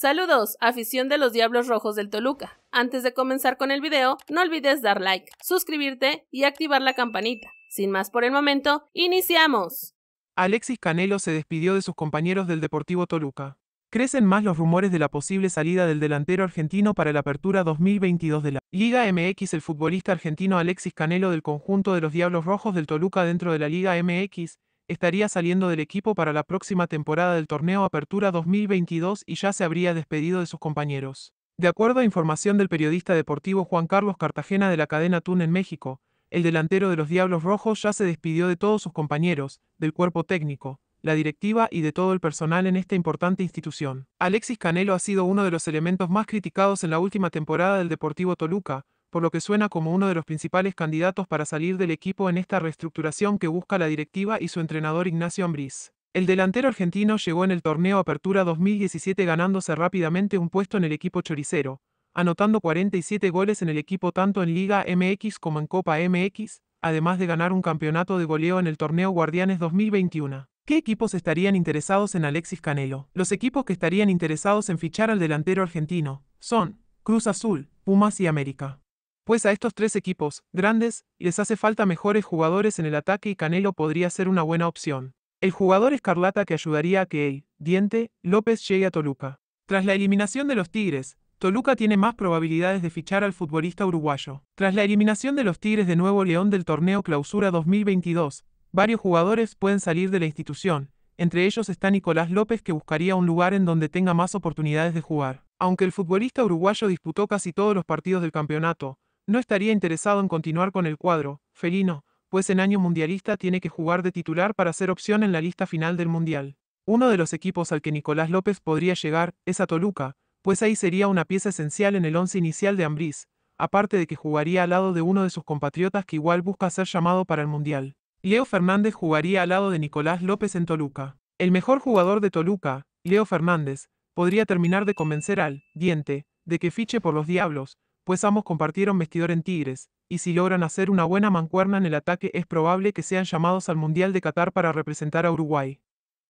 Saludos, afición de los Diablos Rojos del Toluca. Antes de comenzar con el video, no olvides dar like, suscribirte y activar la campanita. Sin más por el momento, iniciamos. Alexis Canelo se despidió de sus compañeros del Deportivo Toluca. Crecen más los rumores de la posible salida del delantero argentino para la apertura 2022 de la Liga MX. El futbolista argentino Alexis Canelo del conjunto de los Diablos Rojos del Toluca dentro de la Liga MX estaría saliendo del equipo para la próxima temporada del torneo Apertura 2022 y ya se habría despedido de sus compañeros. De acuerdo a información del periodista deportivo Juan Carlos Cartagena de la cadena TUN en México, el delantero de los Diablos Rojos ya se despidió de todos sus compañeros, del cuerpo técnico, la directiva y de todo el personal en esta importante institución. Alexis Canelo ha sido uno de los elementos más criticados en la última temporada del Deportivo Toluca, por lo que suena como uno de los principales candidatos para salir del equipo en esta reestructuración que busca la directiva y su entrenador Ignacio Ambriz. El delantero argentino llegó en el torneo Apertura 2017 ganándose rápidamente un puesto en el equipo choricero, anotando 47 goles en el equipo tanto en Liga MX como en Copa MX, además de ganar un campeonato de goleo en el torneo Guardianes 2021. ¿Qué equipos estarían interesados en Alexis Canelo? Los equipos que estarían interesados en fichar al delantero argentino son Cruz Azul, Pumas y América pues a estos tres equipos, grandes, les hace falta mejores jugadores en el ataque y Canelo podría ser una buena opción. El jugador escarlata que ayudaría a que Diente, López llegue a Toluca. Tras la eliminación de los Tigres, Toluca tiene más probabilidades de fichar al futbolista uruguayo. Tras la eliminación de los Tigres de Nuevo León del torneo Clausura 2022, varios jugadores pueden salir de la institución, entre ellos está Nicolás López que buscaría un lugar en donde tenga más oportunidades de jugar. Aunque el futbolista uruguayo disputó casi todos los partidos del campeonato, no estaría interesado en continuar con el cuadro, felino, pues en año mundialista tiene que jugar de titular para ser opción en la lista final del Mundial. Uno de los equipos al que Nicolás López podría llegar es a Toluca, pues ahí sería una pieza esencial en el once inicial de Ambriz, aparte de que jugaría al lado de uno de sus compatriotas que igual busca ser llamado para el Mundial. Leo Fernández jugaría al lado de Nicolás López en Toluca. El mejor jugador de Toluca, Leo Fernández, podría terminar de convencer al diente de que fiche por los Diablos, pues ambos compartieron vestidor en Tigres, y si logran hacer una buena mancuerna en el ataque es probable que sean llamados al Mundial de Qatar para representar a Uruguay.